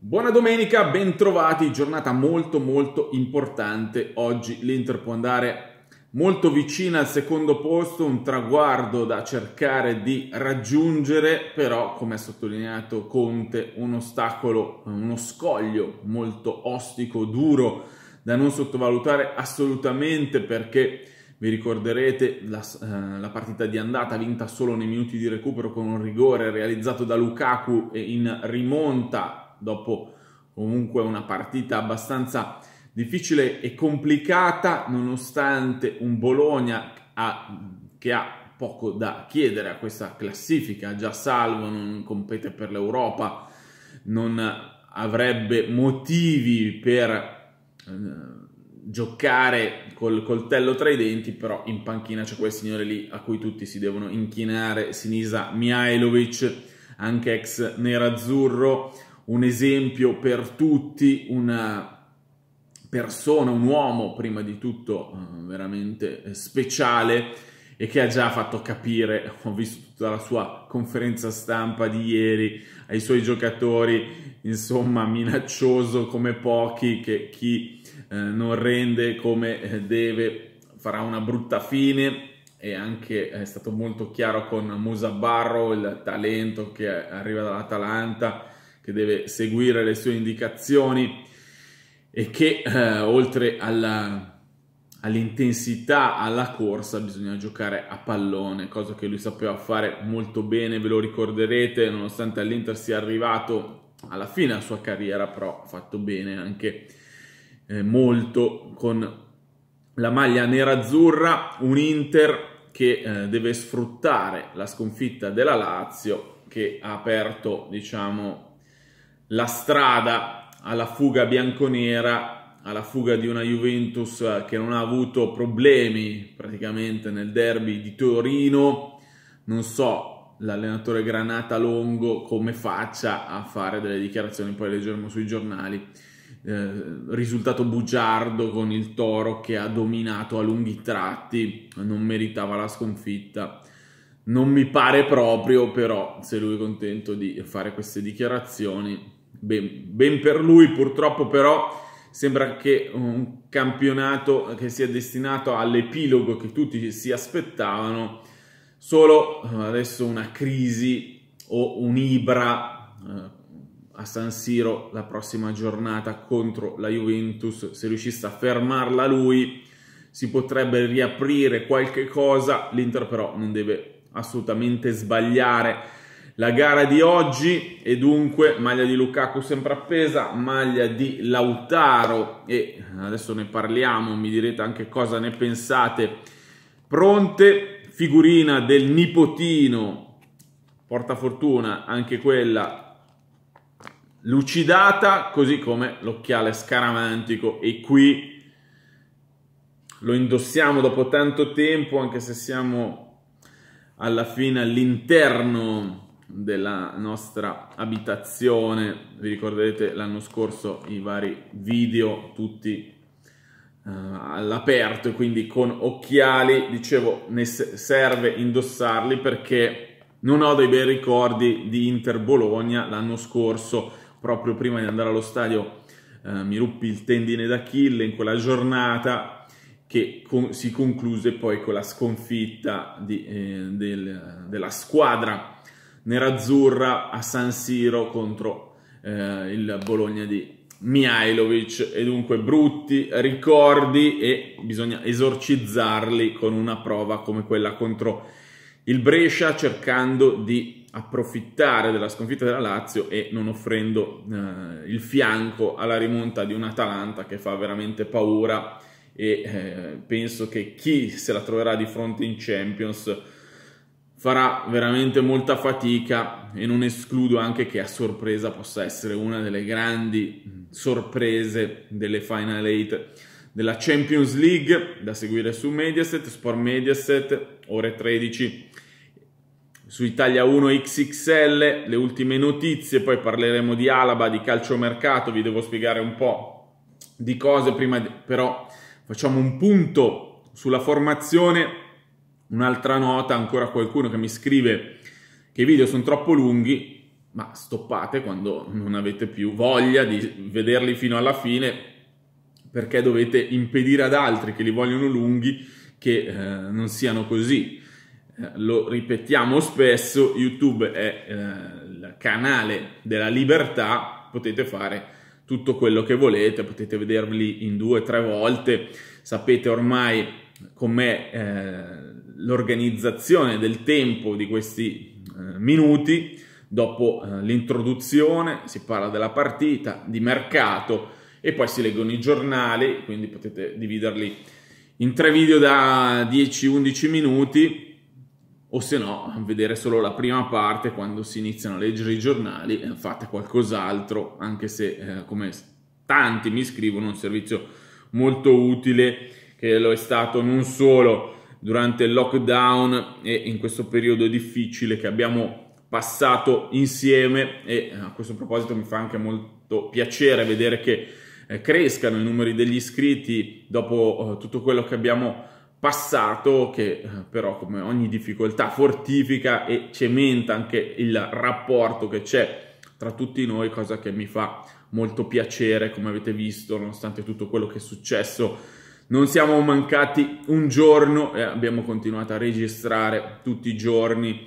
Buona domenica, bentrovati, giornata molto molto importante. Oggi l'Inter può andare molto vicina al secondo posto, un traguardo da cercare di raggiungere, però come ha sottolineato Conte, un ostacolo, uno scoglio molto ostico, duro, da non sottovalutare assolutamente perché vi ricorderete la, eh, la, partita di andata vinta solo nei minuti di recupero con un rigore realizzato da Lukaku e in rimonta dopo comunque una partita abbastanza difficile e complicata, nonostante un Bologna ha, che ha poco da chiedere a questa classifica, già salvo, non compete per l'Europa, non avrebbe motivi per eh, giocare col coltello tra i denti, però in panchina c'è quel signore lì a cui tutti si devono inchinare, Sinisa Mihailovic, anche ex nerazzurro, un esempio per tutti, una persona, un uomo prima di tutto eh, veramente eh, speciale e che ha già fatto capire, ho visto tutta la sua conferenza stampa di ieri, ai suoi giocatori, insomma minaccioso come pochi, che chi eh, non rende come eh, deve farà una brutta fine e anche è stato molto chiaro con Musabarro, il talento che arriva dall'Atalanta, che deve seguire le sue indicazioni e che eh, oltre all'intensità alla corsa bisogna giocare a pallone, cosa che lui sapeva fare molto bene, ve lo ricorderete, nonostante all'Inter sia arrivato alla fine della sua carriera, però ha fatto bene anche eh, molto con la maglia nerazzurra, un Inter che eh, deve sfruttare la sconfitta della Lazio che ha aperto, diciamo, la strada alla fuga bianconera, alla fuga di una Juventus che non ha avuto problemi praticamente nel derby di Torino. Non so l'allenatore Granata Longo come faccia a fare delle dichiarazioni, poi leggeremo sui giornali. Eh, risultato bugiardo con il Toro che ha dominato a lunghi tratti, non meritava la sconfitta. Non mi pare proprio, però, se lui è contento di fare queste dichiarazioni, ben, ben per lui, purtroppo però sembra che un campionato che sia destinato all'epilogo che tutti si aspettavano, solo eh, adesso una crisi o un'ibra eh, a San Siro la prossima giornata contro la Juventus, se riuscisse a fermarla lui si potrebbe riaprire qualche cosa, l'Inter però non deve assolutamente sbagliare la gara di oggi e dunque maglia di Lukaku sempre appesa, maglia di Lautaro e adesso ne parliamo, mi direte anche cosa ne pensate. Pronte, figurina del nipotino, portafortuna anche quella lucidata, così come l'occhiale scaramantico e qui lo indossiamo dopo tanto tempo, anche se siamo alla fine all'interno della nostra abitazione. Vi ricorderete l'anno scorso i vari video tutti uh, all'aperto, quindi con occhiali, dicevo, ne serve indossarli perché non ho dei bei ricordi di Inter Bologna l'anno scorso, proprio prima di andare allo stadio eh, mi ruppi il tendine d'Achille in quella giornata che con si concluse poi con la sconfitta di, eh, del, della squadra nerazzurra a San Siro contro eh, il Bologna di Mihailovic e dunque brutti ricordi e bisogna esorcizzarli con una prova come quella contro il Brescia cercando di approfittare della sconfitta della Lazio e non offrendo eh, il fianco alla rimonta di un Atalanta che fa veramente paura e eh, penso che chi se la troverà di fronte in Champions farà veramente molta fatica e non escludo anche che a sorpresa possa essere una delle grandi sorprese delle Final 8 della Champions League da seguire su Mediaset, Sport Mediaset, ore 13 su Italia 1 XXL, le ultime notizie, poi parleremo di Alaba, di calciomercato, vi devo spiegare un po' di cose prima, di... però facciamo un punto sulla formazione Un'altra nota, ancora qualcuno che mi scrive che i video sono troppo lunghi, ma stoppate quando non avete più voglia di vederli fino alla fine perché dovete impedire ad altri che li vogliono lunghi che eh, non siano così. Eh, lo ripetiamo spesso, YouTube è eh, il canale della libertà, potete fare tutto quello che volete, potete vederli in due o tre volte, sapete ormai con me eh, l'organizzazione del tempo di questi eh, minuti, dopo eh, l'introduzione si parla della partita, di mercato e poi si leggono i giornali, quindi potete dividerli in tre video da 10-11 minuti o se no vedere solo la prima parte quando si iniziano a leggere i giornali eh, fate qualcos'altro anche se eh, come tanti mi scrivono un servizio molto utile che lo è stato non solo durante il lockdown e in questo periodo difficile che abbiamo passato insieme e eh, a questo proposito mi fa anche molto piacere vedere che eh, crescano i numeri degli iscritti dopo eh, tutto quello che abbiamo passato che però come ogni difficoltà fortifica e cementa anche il rapporto che c'è tra tutti noi cosa che mi fa molto piacere come avete visto nonostante tutto quello che è successo non siamo mancati un giorno e abbiamo continuato a registrare tutti i giorni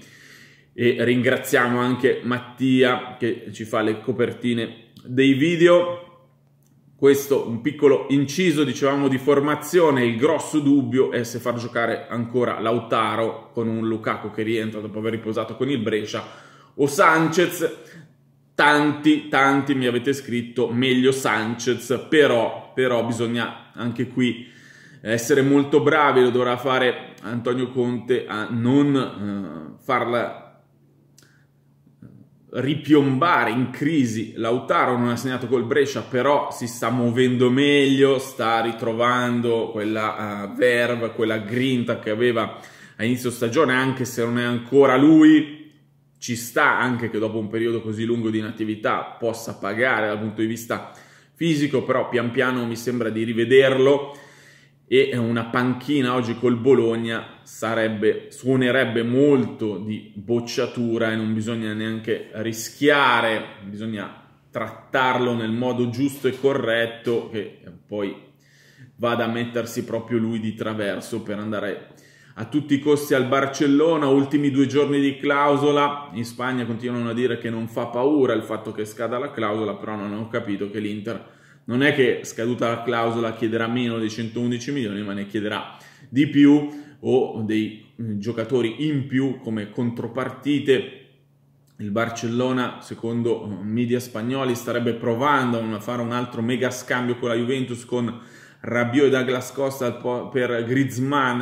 e ringraziamo anche Mattia che ci fa le copertine dei video. Questo un piccolo inciso, dicevamo, di formazione. Il grosso dubbio è se far giocare ancora Lautaro con un Lukaku che rientra dopo aver riposato con il Brescia o Sanchez. Tanti, tanti mi avete scritto meglio Sanchez, però però bisogna anche qui essere molto bravi, lo dovrà fare Antonio Conte a non eh, farla eh, ripiombare in crisi. Lautaro non ha segnato col Brescia, però si sta muovendo meglio, sta ritrovando quella uh, verve, quella grinta che aveva a inizio stagione, anche se non è ancora lui. Ci sta anche che dopo un periodo così lungo di inattività possa pagare dal punto di vista fisico, però pian piano mi sembra di rivederlo e una panchina oggi col Bologna sarebbe, suonerebbe molto di bocciatura e non bisogna neanche rischiare, bisogna trattarlo nel modo giusto e corretto che poi vada a mettersi proprio lui di traverso per andare a tutti i costi al Barcellona, ultimi due giorni di clausola, in Spagna continuano a dire che non fa paura il fatto che scada la clausola, però non ho capito che l'Inter non è che scaduta la clausola chiederà meno dei 111 milioni, ma ne chiederà di più o dei eh, giocatori in più come contropartite. Il Barcellona, secondo eh, media spagnoli, starebbe provando a fare un altro mega scambio con la Juventus con Rabiot e Douglas Costa per Griezmann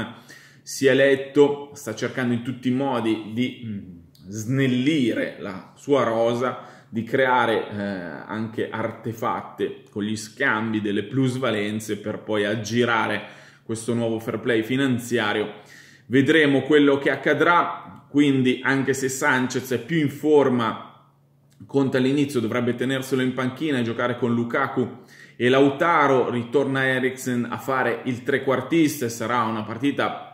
si sia eletto, sta cercando in tutti i modi di mm, snellire la sua rosa, di creare eh, anche artefatti con gli scambi delle plusvalenze per poi aggirare questo nuovo fair play finanziario. Vedremo quello che accadrà, quindi anche se Sanchez è più in forma, conta all'inizio dovrebbe tenerselo in panchina e giocare con Lukaku e Lautaro, ritorna Eriksen a fare il trequartista e sarà una partita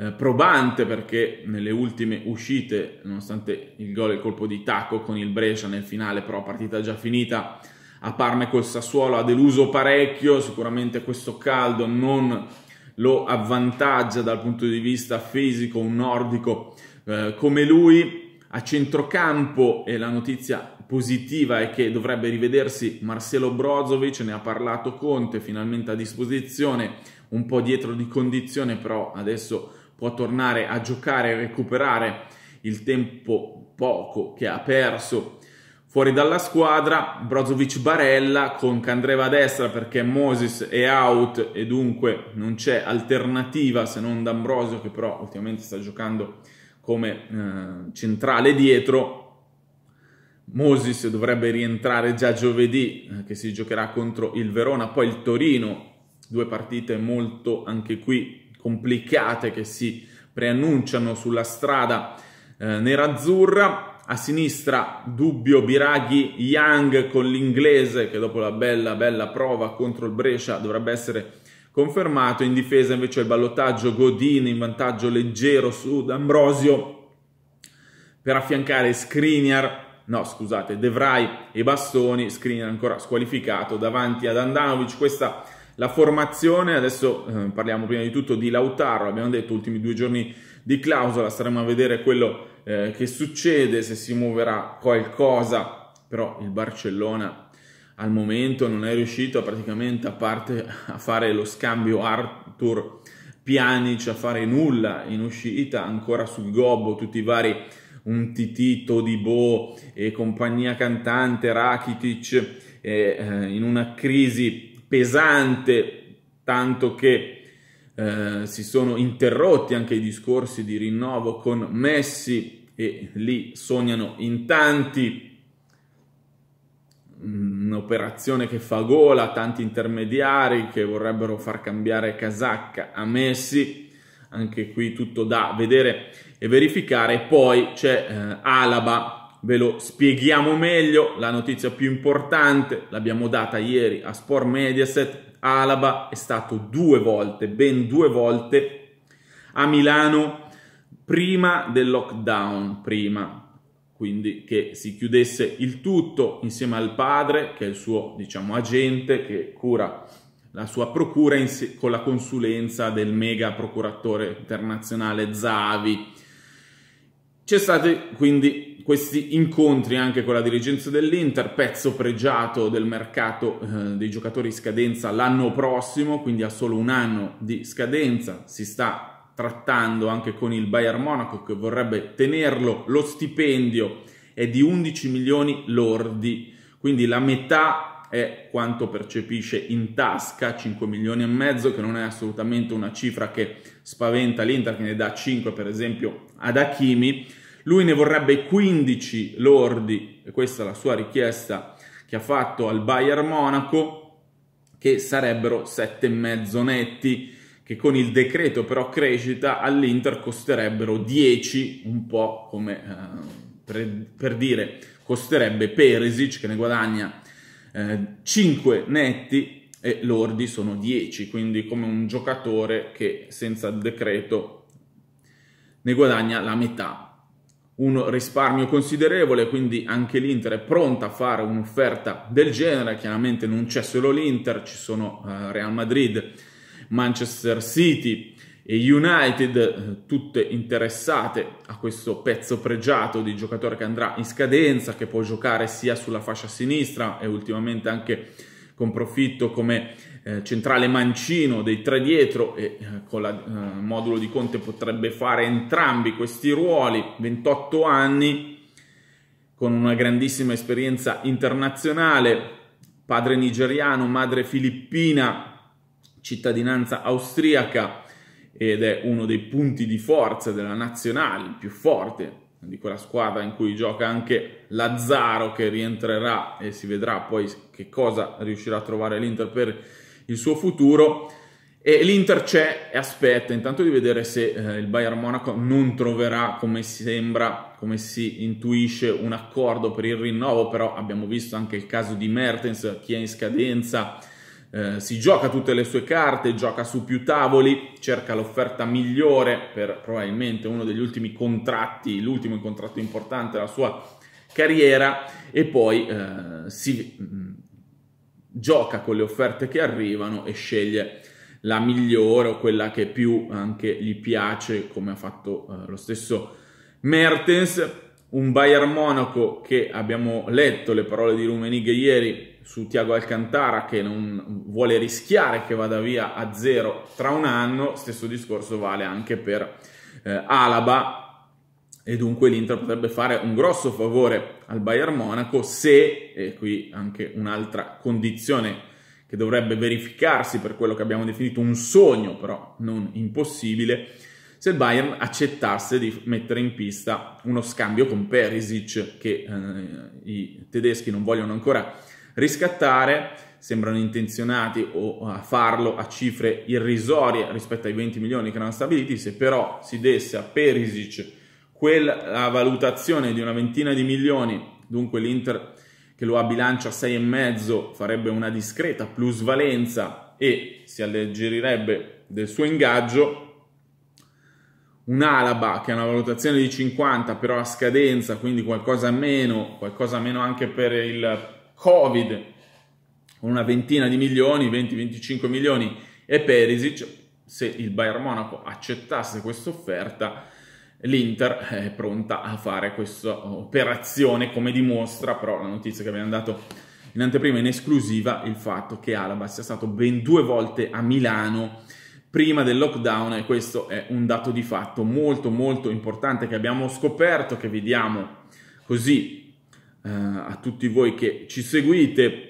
eh, probante perché nelle ultime uscite, nonostante il gol e il colpo di tacco con il Brescia nel finale, però partita già finita a Parma e col Sassuolo ha deluso parecchio, sicuramente questo caldo non lo avvantaggia dal punto di vista fisico un nordico eh, come lui. A centrocampo e la notizia positiva è che dovrebbe rivedersi Marcelo Brozovic, ne ha parlato Conte, finalmente a disposizione, un po' dietro di condizione, però adesso può tornare a giocare e recuperare il tempo poco che ha perso fuori dalla squadra. Brozovic barella con Candreva a destra perché Moses è out e dunque non c'è alternativa se non D'Ambrosio che però ultimamente sta giocando come eh, centrale dietro. Moses dovrebbe rientrare già giovedì eh, che si giocherà contro il Verona, poi il Torino, due partite molto anche qui complicate che si preannunciano sulla strada eh, nerazzurra. A sinistra Dubbio, Biraghi, Young con l'inglese che dopo la bella bella prova contro il Brescia dovrebbe essere confermato. In difesa invece il ballottaggio Godin in vantaggio leggero su D'Ambrosio per affiancare Skriniar, no scusate, Devrai e Bastoni, Skriniar ancora squalificato davanti ad Andanovic. Questa la formazione, adesso eh, parliamo prima di tutto di Lautaro, abbiamo detto ultimi due giorni di clausola, staremo a vedere quello eh, che succede, se si muoverà qualcosa, però il Barcellona al momento non è riuscito praticamente a parte a fare lo scambio Arthur Pjanic a fare nulla in uscita, ancora sul gobbo tutti i vari un Titito di Bo e compagnia cantante Rakitic eh, in una crisi pesante, tanto che eh, si sono interrotti anche i discorsi di rinnovo con Messi e lì sognano in tanti un'operazione che fa gola, tanti intermediari che vorrebbero far cambiare casacca a Messi, anche qui tutto da vedere e verificare. Poi c'è eh, Alaba ve lo spieghiamo meglio, la notizia più importante l'abbiamo data ieri a Sport Mediaset, Alaba è stato due volte, ben due volte a Milano prima del lockdown, prima quindi che si chiudesse il tutto insieme al padre, che è il suo diciamo, agente che cura la sua procura con la consulenza del mega procuratore internazionale Zavi. C'è stato quindi questi incontri anche con la dirigenza dell'Inter, pezzo pregiato del mercato eh, dei giocatori in scadenza l'anno prossimo, quindi ha solo un anno di scadenza, si sta trattando anche con il Bayern Monaco che vorrebbe tenerlo, lo stipendio è di 11 milioni lordi, quindi la metà è quanto percepisce in tasca, 5 milioni e mezzo, che non è assolutamente una cifra che spaventa l'Inter, che ne dà 5 per esempio ad Hakimi, lui ne vorrebbe 15 lordi, e questa è la sua richiesta che ha fatto al Bayern Monaco, che sarebbero 7,5 netti, che con il decreto però crescita all'Inter costerebbero 10, un po' come eh, per, per, dire costerebbe Perisic che ne guadagna eh, 5 netti e lordi sono 10, quindi come un giocatore che senza il decreto ne guadagna la metà un risparmio considerevole, quindi anche l'Inter è pronta a fare un'offerta del genere, chiaramente non c'è solo l'Inter, ci sono eh, Real Madrid, Manchester City e United, eh, tutte interessate a questo pezzo pregiato di giocatore che andrà in scadenza, che può giocare sia sulla fascia sinistra e ultimamente anche con profitto come eh, centrale mancino dei tre dietro e eh, con il eh, modulo di Conte potrebbe fare entrambi questi ruoli, 28 anni, con una grandissima esperienza internazionale, padre nigeriano, madre filippina, cittadinanza austriaca ed è uno dei punti di forza della nazionale, il più forte di quella squadra in cui gioca anche Lazzaro che rientrerà e si vedrà poi che cosa riuscirà a trovare l'Inter per il suo futuro e l'Inter c'è e aspetta intanto di vedere se eh, il Bayern Monaco non troverà, come sembra, come si intuisce, un accordo per il rinnovo, però abbiamo visto anche il caso di Mertens, che è in scadenza, eh, si gioca tutte le sue carte, gioca su più tavoli, cerca l'offerta migliore per probabilmente uno degli ultimi contratti, l'ultimo contratto importante della sua carriera e poi eh, si gioca con le offerte che arrivano e sceglie la migliore o quella che più anche gli piace, come ha fatto eh, lo stesso Mertens. Un Bayern Monaco che abbiamo letto le parole di Rumenighe ieri su Tiago Alcantara che non vuole rischiare che vada via a zero tra un anno, stesso discorso vale anche per eh, Alaba e dunque l'Inter potrebbe fare un grosso favore al Bayern Monaco se, e qui anche un'altra condizione che dovrebbe verificarsi per quello che abbiamo definito un sogno, però non impossibile, se il Bayern accettasse di mettere in pista uno scambio con Perisic che eh, i tedeschi non vogliono ancora riscattare, sembrano intenzionati o a farlo a cifre irrisorie rispetto ai 20 milioni che erano stabiliti, se però si desse a Perisic quella valutazione di una ventina di milioni, dunque l'Inter che lo ha bilancio a 6,5 farebbe una discreta plusvalenza e si alleggerirebbe del suo ingaggio. Un Alaba che ha una valutazione di 50 però a scadenza, quindi qualcosa meno, qualcosa meno anche per il Covid, una ventina di milioni, 20-25 milioni e Perisic, se il Bayern Monaco accettasse questa offerta, l'Inter eh, è pronta a fare questa operazione, come dimostra però la notizia che abbiamo dato in anteprima in esclusiva il fatto che Alaba sia stato ben due volte a Milano prima del lockdown e questo è un dato di fatto molto molto importante che abbiamo scoperto, che vi diamo così eh, a tutti voi che ci seguite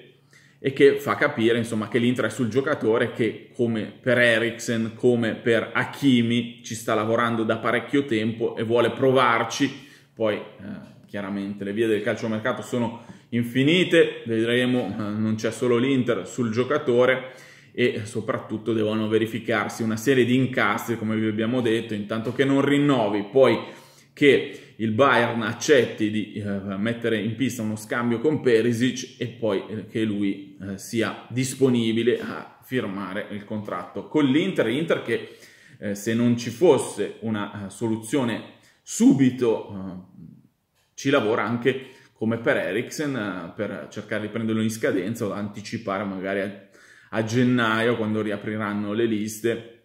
e che fa capire insomma, che l'Inter è sul giocatore che come per Eriksen, come per Hakimi ci sta lavorando da parecchio tempo e vuole provarci, poi eh, chiaramente le vie del calciomercato sono infinite, vedremo, eh, non c'è solo l'Inter sul giocatore e soprattutto devono verificarsi una serie di incastri come vi abbiamo detto, intanto che non rinnovi, poi che il Bayern accetti di eh, mettere in pista uno scambio con Perisic e poi eh, che lui eh, sia disponibile a firmare il contratto con l'Inter, Inter che eh, se non ci fosse una eh, soluzione subito eh, ci lavora anche come per Eriksen per cercare di prenderlo in scadenza o anticipare magari a, a gennaio quando riapriranno le liste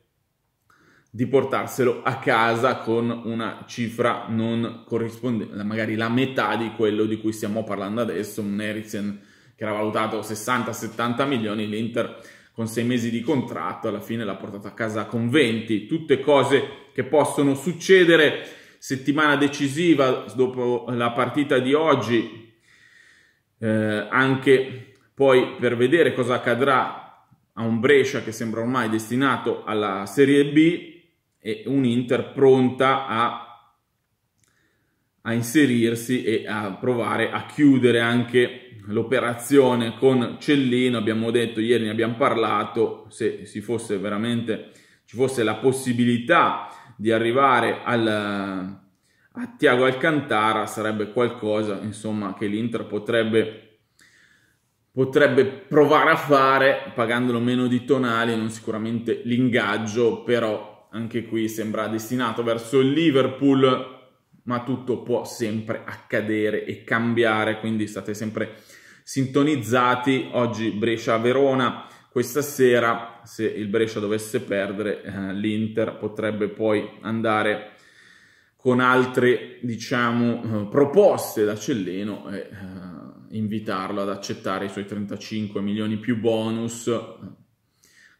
di portarselo a casa con una cifra non corrispondente, magari la metà di quello di cui stiamo parlando adesso, un Ericsson che era valutato 60-70 milioni, l'Inter con sei mesi di contratto alla fine l'ha portato a casa con 20, tutte cose che possono succedere, settimana decisiva dopo la partita di oggi, eh, anche poi per vedere cosa accadrà a un Brescia che sembra ormai destinato alla Serie B, e un Inter pronta a, a inserirsi e a provare a chiudere anche l'operazione con Cellino. Abbiamo detto ieri, ne abbiamo parlato, se ci fosse veramente ci fosse la possibilità di arrivare al, a Tiago Alcantara sarebbe qualcosa insomma, che l'Inter potrebbe, potrebbe provare a fare pagandolo meno di tonali, non sicuramente l'ingaggio, però anche qui sembra destinato verso il Liverpool, ma tutto può sempre accadere e cambiare, quindi state sempre sintonizzati. Oggi Brescia-Verona, questa sera se il Brescia dovesse perdere eh, l'Inter potrebbe poi andare con altre diciamo, eh, proposte da Cellino e eh, invitarlo ad accettare i suoi 35 milioni più bonus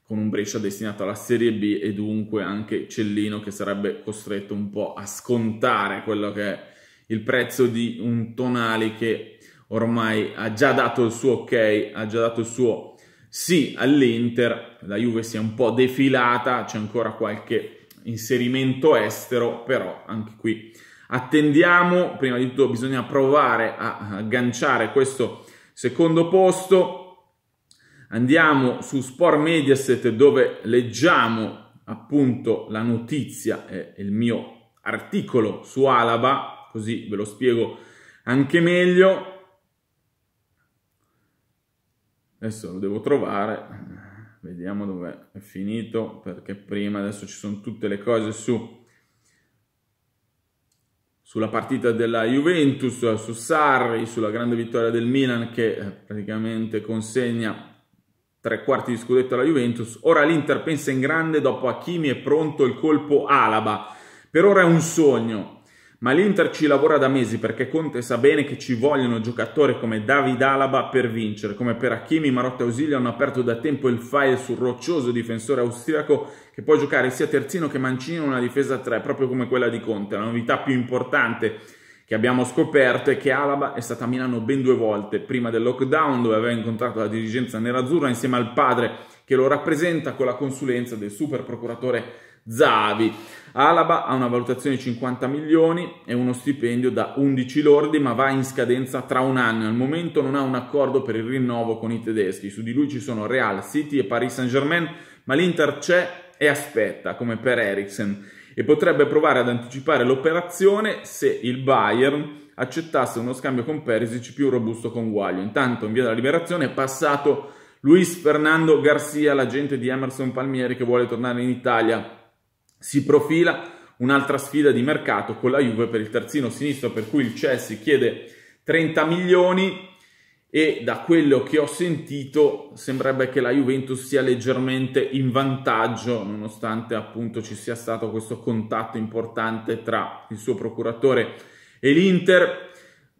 con un Brescia destinato alla Serie B e dunque anche Cellino che sarebbe costretto un po' a scontare quello che è il prezzo di un Tonali che ormai ha già dato il suo ok, ha già dato il suo sì all'Inter, la Juve si è un po' defilata, c'è ancora qualche inserimento estero, però anche qui attendiamo, prima di tutto bisogna provare a agganciare questo secondo posto, Andiamo su Sport Mediaset dove leggiamo appunto la notizia e il mio articolo su Alaba, così ve lo spiego anche meglio. Adesso lo devo trovare, vediamo dove è finito perché prima adesso ci sono tutte le cose su sulla partita della Juventus, su Sarri, sulla grande vittoria del Milan che eh, praticamente consegna tre quarti di scudetto alla Juventus. Ora l'Inter pensa in grande, dopo Hakimi è pronto il colpo Alaba. Per ora è un sogno, ma l'Inter ci lavora da mesi perché Conte sa bene che ci vogliono giocatori come David Alaba per vincere. Come per Hakimi, Marotta e Ausilio hanno aperto da tempo il file sul roccioso difensore austriaco che può giocare sia terzino che mancino in una difesa 3, proprio come quella di Conte. La novità più importante è che abbiamo scoperto è che Alaba è stata a Milano ben due volte, prima del lockdown dove aveva incontrato la dirigenza nerazzurra insieme al padre che lo rappresenta con la consulenza del super procuratore Zavi. Alaba ha una valutazione di 50 milioni e uno stipendio da 11 lordi, ma va in scadenza tra un anno. Al momento non ha un accordo per il rinnovo con i tedeschi. Su di lui ci sono Real City e Paris Saint-Germain, ma l'Inter c'è e aspetta, come per Eriksen e potrebbe provare ad anticipare l'operazione se il Bayern accettasse uno scambio con Perisic più robusto con Guaglio. Intanto in via della liberazione è passato Luis Fernando Garcia, l'agente di Emerson Palmieri che vuole tornare in Italia. Si profila un'altra sfida di mercato con la Juve per il terzino sinistro per cui il Chelsea chiede 30 milioni e da quello che ho sentito sembrerebbe che la Juventus sia leggermente in vantaggio nonostante appunto ci sia stato questo contatto importante tra il suo procuratore e l'Inter.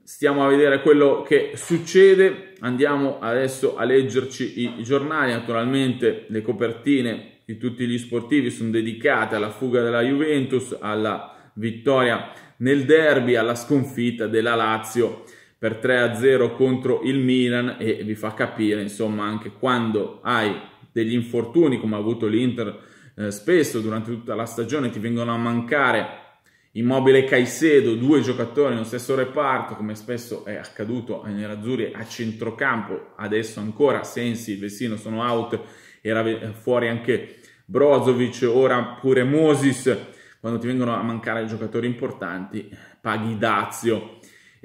Stiamo a vedere quello che succede, andiamo adesso a leggerci i giornali, naturalmente le copertine di tutti gli sportivi sono dedicate alla fuga della Juventus, alla vittoria nel derby, alla sconfitta della Lazio per 3-0 contro il Milan e vi fa capire insomma anche quando hai degli infortuni come ha avuto l'Inter eh, spesso durante tutta la stagione ti vengono a mancare Immobile Caicedo, due giocatori nello stesso reparto, come spesso è accaduto ai nerazzurri a centrocampo, adesso ancora Sensi, Vessino sono out, era fuori anche Brozovic, ora pure Moses, quando ti vengono a mancare giocatori importanti, paghi Dazio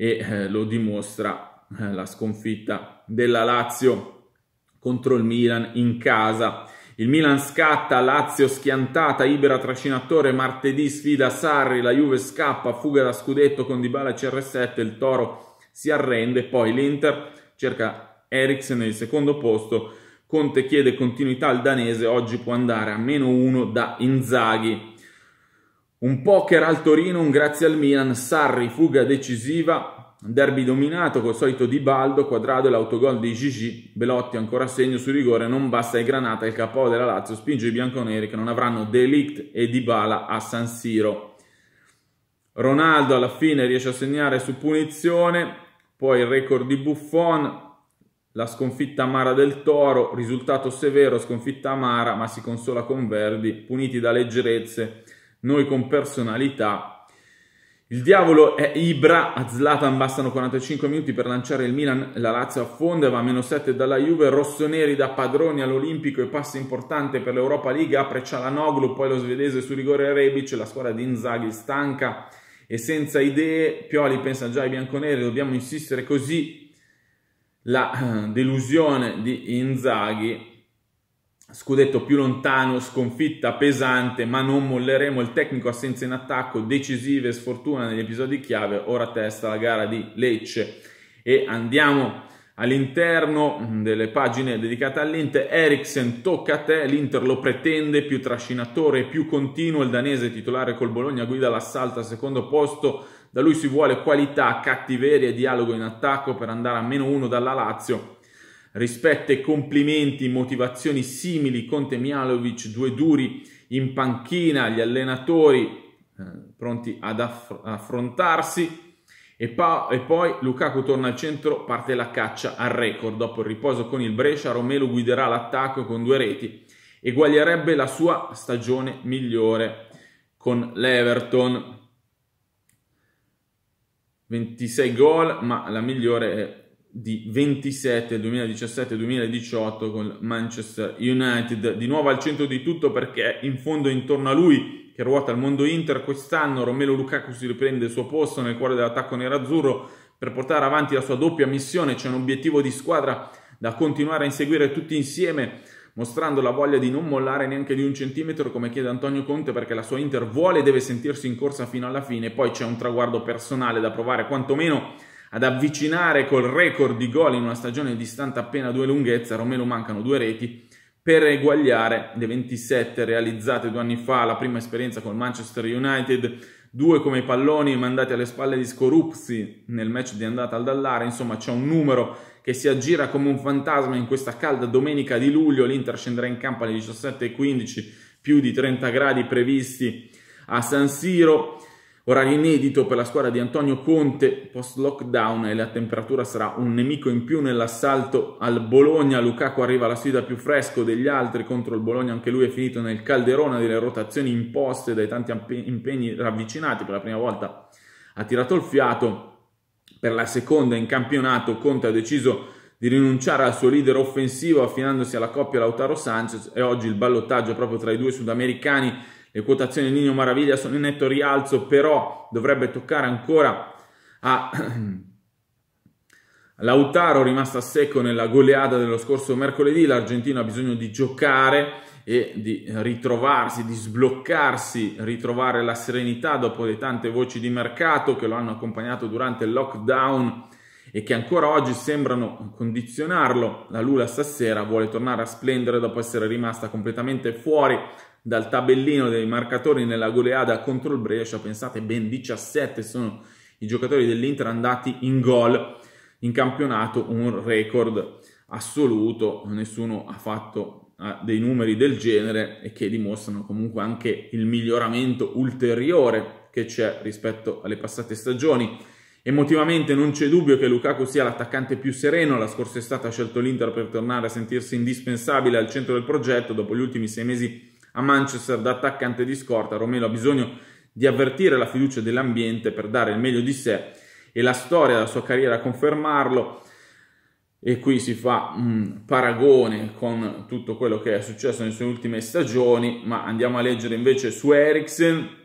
e eh, lo dimostra eh, la sconfitta della Lazio contro il Milan in casa. Il Milan scatta, Lazio schiantata, Ibera trascinatore, martedì sfida Sarri, la Juve scappa, fuga da scudetto con Dybala e CR7, il Toro si arrende, poi l'Inter cerca Eriksen nel secondo posto, Conte chiede continuità al danese, oggi può andare a meno uno da Inzaghi. Un poker al Torino, un grazie al Milan, Sarri, fuga decisiva, derby dominato col solito Di Baldo, quadrado e l'autogol di Gigi, Belotti ancora segno su rigore, non basta il Granata, il capo della Lazio spinge i bianconeri che non avranno Delict e Dybala a San Siro. Ronaldo alla fine riesce a segnare su punizione, poi il record di Buffon, la sconfitta amara del Toro, risultato severo, sconfitta amara, ma si consola con Verdi, puniti da leggerezze noi con personalità. Il diavolo è Ibra, a Zlatan bastano 45 minuti per lanciare il Milan, la Lazio affonda, va a meno 7 dalla Juve, rossoneri da padroni all'Olimpico e passo importante per l'Europa League, apre Cialanoglu, poi lo svedese su rigore Rebic, la squadra di Inzaghi stanca e senza idee, Pioli pensa già ai bianconeri, dobbiamo insistere così, la eh, delusione di Inzaghi scudetto più lontano, sconfitta pesante, ma non molleremo il tecnico assenza in attacco, decisive sfortuna negli episodi chiave, ora testa la gara di Lecce e andiamo all'interno mm, delle pagine dedicate all'Inter, Eriksen tocca a te, l'Inter lo pretende, più trascinatore, più continuo, il danese titolare col Bologna guida l'assalto al secondo posto, da lui si vuole qualità, cattiveria e dialogo in attacco per andare a meno uno dalla Lazio, Rispetto e complimenti, motivazioni simili, Conte Mialovic, due duri in panchina, gli allenatori eh, pronti ad aff- affrontarsi. E, pa- e, poi Lukaku torna al centro, parte la caccia al record. Dopo il riposo con il Brescia, Romelu guiderà l'attacco con due reti Eguaglierebbe la sua stagione migliore con l'Everton. 26 gol, ma la migliore è di 27 2017-2018 con Manchester United, di nuovo al centro di tutto perché in fondo intorno a lui che ruota il mondo Inter, quest'anno Romelo Lukaku si riprende il suo posto nel cuore dell'attacco nerazzurro per portare avanti la sua doppia missione, c'è un obiettivo di squadra da continuare a inseguire tutti insieme mostrando la voglia di non mollare neanche di un centimetro come chiede Antonio Conte perché la sua Inter vuole e deve sentirsi in corsa fino alla fine, poi c'è un traguardo personale da provare quantomeno ad avvicinare col record di gol in una stagione distante appena due lunghezze, a Romelu mancano due reti, per eguagliare le 27 realizzate due anni fa, la prima esperienza col Manchester United, due come i palloni mandati alle spalle di Scorupzi nel match di andata al Dallara, insomma c'è un numero che si aggira come un fantasma in questa calda domenica di luglio, l'Inter scenderà in campo alle 17.15, più di 30 gradi previsti a San Siro, Orario inedito per la squadra di Antonio Conte post lockdown e la temperatura sarà un nemico in più nell'assalto al Bologna. Lukaku arriva alla sfida più fresco degli altri contro il Bologna, anche lui è finito nel calderone delle rotazioni imposte dai tanti impegni ravvicinati. Per la prima volta ha tirato il fiato, per la seconda in campionato Conte ha deciso di rinunciare al suo leader offensivo affinandosi alla coppia Lautaro Sanchez e oggi il ballottaggio proprio tra i due sudamericani le quotazioni di Nino Maraviglia sono in netto rialzo, però dovrebbe toccare ancora a Lautaro, rimasta a secco nella goleada dello scorso mercoledì. L'Argentino ha bisogno di giocare e di ritrovarsi, di sbloccarsi, ritrovare la serenità dopo le tante voci di mercato che lo hanno accompagnato durante il lockdown e che ancora oggi sembrano condizionarlo. La Lula stasera vuole tornare a splendere dopo essere rimasta completamente fuori dal tabellino dei marcatori nella goleada contro il Brescia, pensate ben 17 sono i giocatori dell'Inter andati in gol in campionato, un record assoluto, nessuno ha fatto ah, dei numeri del genere e che dimostrano comunque anche il miglioramento ulteriore che c'è rispetto alle passate stagioni. Emotivamente non c'è dubbio che Lukaku sia l'attaccante più sereno, la scorsa estate ha scelto l'Inter per tornare a sentirsi indispensabile al centro del progetto dopo gli ultimi sei mesi a Manchester da attaccante di scorta. Romelo ha bisogno di avvertire la fiducia dell'ambiente per dare il meglio di sé e la storia della sua carriera a confermarlo. E qui si fa un paragone con tutto quello che è successo nelle sue ultime stagioni, ma andiamo a leggere invece su Eriksen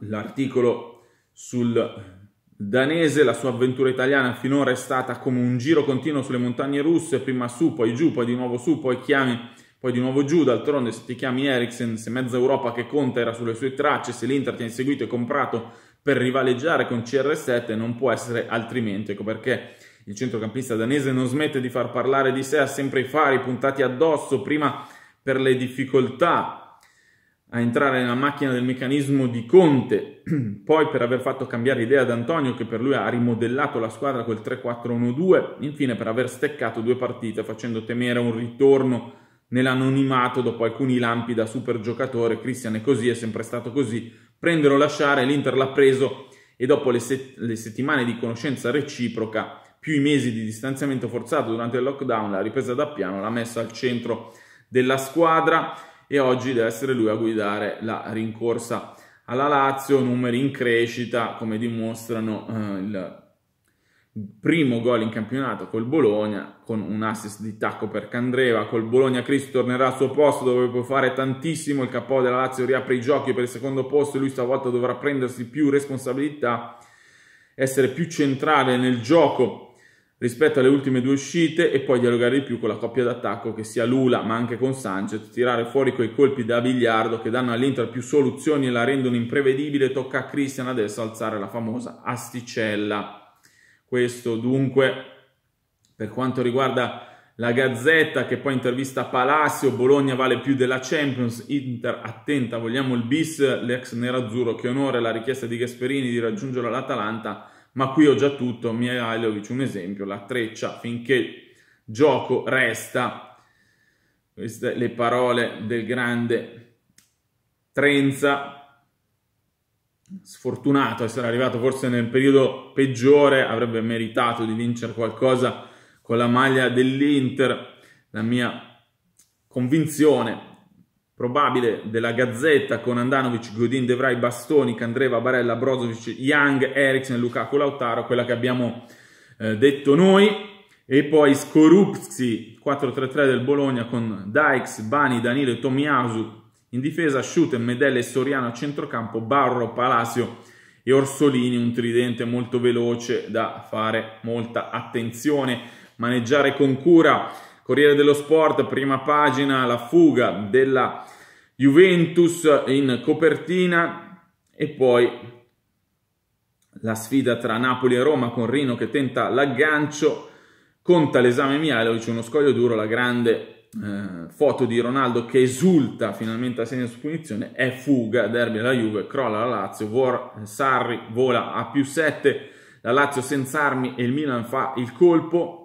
l'articolo sul danese, la sua avventura italiana finora è stata come un giro continuo sulle montagne russe, prima su, poi giù, poi di nuovo su, poi chiami poi di nuovo giù, d'altronde se ti chiami Eriksen, se mezza Europa che conta era sulle sue tracce, se l'Inter ti ha inseguito e comprato per rivaleggiare con CR7 non può essere altrimenti, ecco perché il centrocampista danese non smette di far parlare di sé, ha sempre i fari puntati addosso, prima per le difficoltà a entrare nella macchina del meccanismo di Conte, poi per aver fatto cambiare idea ad Antonio che per lui ha rimodellato la squadra col 3-4-1-2, infine per aver steccato due partite facendo temere un ritorno nell'anonimato dopo alcuni lampi da super giocatore, Christian è così, è sempre stato così, prendere o lasciare, l'Inter l'ha preso e dopo le, set- le settimane di conoscenza reciproca, più i mesi di distanziamento forzato durante il lockdown, la ripresa da piano l'ha messa al centro della squadra e oggi deve essere lui a guidare la rincorsa alla Lazio, numeri in crescita come dimostrano eh, il primo gol in campionato col Bologna, con un assist di tacco per Candreva, col Bologna Cristo tornerà al suo posto dove può fare tantissimo, il capo della Lazio riapre i giochi per il secondo posto e lui stavolta dovrà prendersi più responsabilità, essere più centrale nel gioco rispetto alle ultime due uscite e poi dialogare di più con la coppia d'attacco che sia Lula ma anche con Sanchez, tirare fuori quei colpi da biliardo che danno all'Inter più soluzioni e la rendono imprevedibile, tocca a Cristian adesso alzare la famosa asticella. Questo dunque per quanto riguarda la Gazzetta che poi intervista Palacio, Bologna vale più della Champions, Inter attenta, vogliamo il bis, l'ex nerazzurro che onore la richiesta di Gasperini di raggiungere l'Atalanta, ma qui ho già tutto, mi Mihailovic un esempio, la treccia finché gioco resta. Queste le parole del grande Trenza, sfortunato essere arrivato forse nel periodo peggiore, avrebbe meritato di vincere qualcosa con la maglia dell'Inter, la mia convinzione probabile della Gazzetta con Andanovic, Godin, Devrai, Bastoni, Candreva, Barella, Brozovic, Young, Eriksen, Lukaku, Lautaro, quella che abbiamo eh, detto noi. E poi Skorupski, 4-3-3 del Bologna con Dykes, Bani, Danilo e Tomiasu, in difesa Schuten, Medella e Soriano a centrocampo, Barro, Palacio e Orsolini, un tridente molto veloce da fare molta attenzione, maneggiare con cura. Corriere dello Sport, prima pagina, la fuga della Juventus in copertina e poi la sfida tra Napoli e Roma con Rino che tenta l'aggancio, conta l'esame Mialovic, uno scoglio duro, la grande eh, foto di Ronaldo che esulta finalmente a segno su punizione, è fuga, derby della Juve, crolla la Lazio, Vor, Sarri vola a più 7, la Lazio senza armi e il Milan fa il colpo,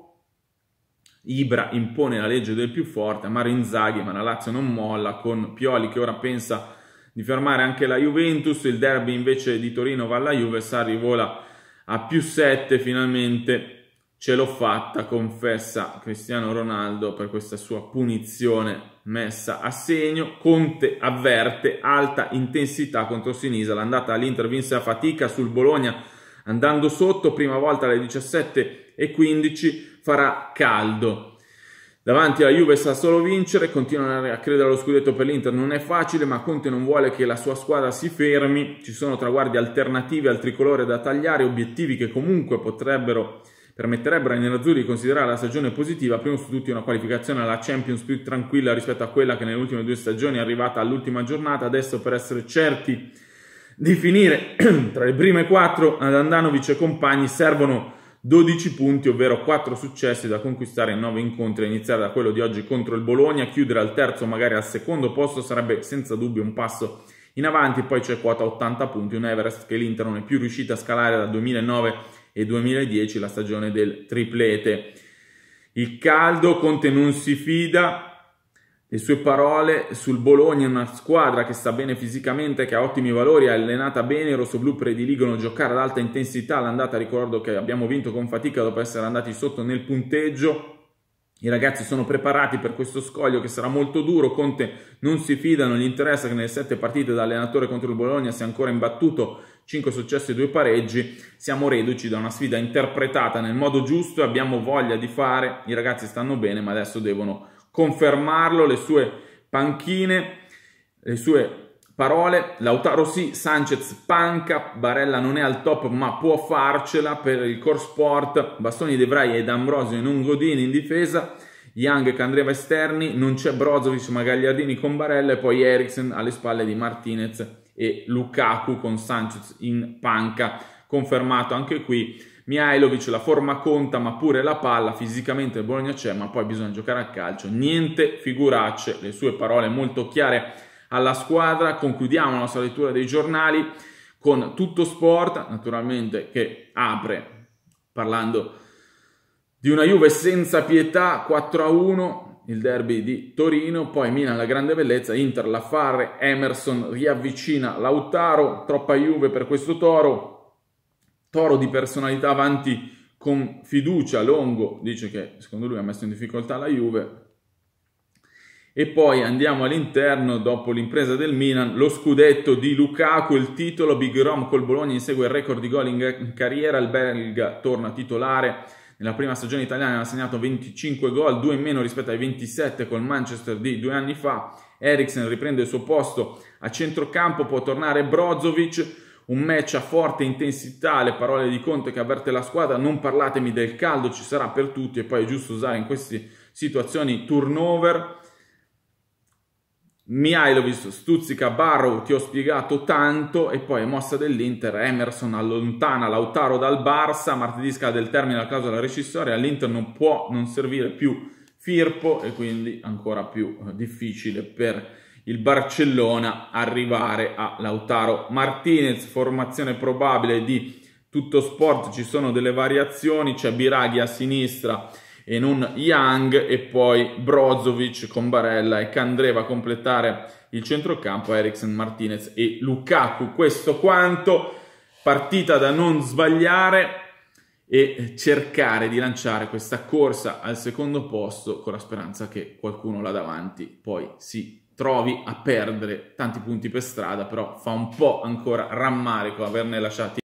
Ibra impone la legge del più forte, Amaro Inzaghi, ma la Lazio non molla, con Pioli che ora pensa di fermare anche la Juventus, il derby invece di Torino va alla Juve, Sarri vola a più 7 finalmente, ce l'ho fatta, confessa Cristiano Ronaldo per questa sua punizione messa a segno. Conte avverte alta intensità contro Sinisa, l'andata all'Inter vinse a fatica sul Bologna andando sotto, prima volta alle 17.15 farà caldo. Davanti alla Juve sa solo vincere, continua a credere allo scudetto per l'Inter, non è facile, ma Conte non vuole che la sua squadra si fermi, ci sono traguardi alternativi al tricolore da tagliare, obiettivi che comunque potrebbero permetterebbero ai nerazzurri di considerare la stagione positiva, prima su tutti una qualificazione alla Champions più tranquilla rispetto a quella che nelle ultime due stagioni è arrivata all'ultima giornata, adesso per essere certi di finire tra le prime quattro ad Andanovic e compagni servono 12 punti, ovvero 4 successi da conquistare in 9 incontri, a iniziare da quello di oggi contro il Bologna, chiudere al terzo, magari al secondo posto, sarebbe senza dubbio un passo in avanti, poi c'è quota 80 punti, un Everest che l'Inter non è più riuscita a scalare dal 2009 e 2010 la stagione del triplete. Il caldo, Conte non si fida, le sue parole sul Bologna, una squadra che sta bene fisicamente, che ha ottimi valori, è allenata bene, i rossoblù prediligono giocare ad alta intensità, l'andata ricordo che abbiamo vinto con fatica dopo essere andati sotto nel punteggio, i ragazzi sono preparati per questo scoglio che sarà molto duro, Conte non si fida, non gli interessa che nelle sette partite da allenatore contro il Bologna sia ancora imbattuto 5 successi e 2 pareggi, siamo reduci da una sfida interpretata nel modo giusto e abbiamo voglia di fare, i ragazzi stanno bene ma adesso devono confermarlo, le sue panchine, le sue parole, Lautaro sì, Sanchez panca, Barella non è al top ma può farcela per il core sport, Bastoni De Vrij ed Ambrosio non Godini in difesa, Young che andreva esterni, non c'è Brozovic ma Gagliardini con Barella e poi Eriksen alle spalle di Martinez e Lukaku con Sanchez in panca confermato anche qui Mihailovic la forma conta ma pure la palla fisicamente il Bologna c'è ma poi bisogna giocare a calcio niente figuracce le sue parole molto chiare alla squadra concludiamo la nostra lettura dei giornali con tutto sport naturalmente che apre parlando di una Juve senza pietà 4 a 1 il derby di Torino, poi Milan la grande bellezza, Inter la l'affarre, Emerson riavvicina Lautaro, troppa Juve per questo Toro, Toro di personalità avanti con fiducia, Longo dice che secondo lui ha messo in difficoltà la Juve, e poi andiamo all'interno, dopo l'impresa del Milan, lo scudetto di Lukaku, il titolo, Big Rom col Bologna insegue il record di gol in carriera, il belga torna titolare, nella prima stagione italiana ha segnato 25 gol, 2 in meno rispetto ai 27 col Manchester di due anni fa. Eriksen riprende il suo posto a centrocampo, può tornare Brozovic un match a forte intensità, le parole di Conte che avverte la squadra, non parlatemi del caldo, ci sarà per tutti e poi è giusto usare in queste situazioni turnover Mihailovic stuzzica Barrow, ti ho spiegato tanto, e poi mossa dell'Inter, Emerson allontana Lautaro dal Barça, martedì scade il termine a causa della clausola all'Inter non può non servire più Firpo e quindi ancora più eh, difficile per il Barcellona arrivare a Lautaro Martinez, formazione probabile di tutto sport, ci sono delle variazioni, c'è Biraghi a sinistra, e non Young e poi Brozovic con Barella e Candreva a completare il centrocampo, Eriksen, Martinez e Lukaku. Questo quanto, partita da non sbagliare e cercare di lanciare questa corsa al secondo posto con la speranza che qualcuno là davanti poi si trovi a perdere tanti punti per strada, però fa un po' ancora rammarico averne lasciati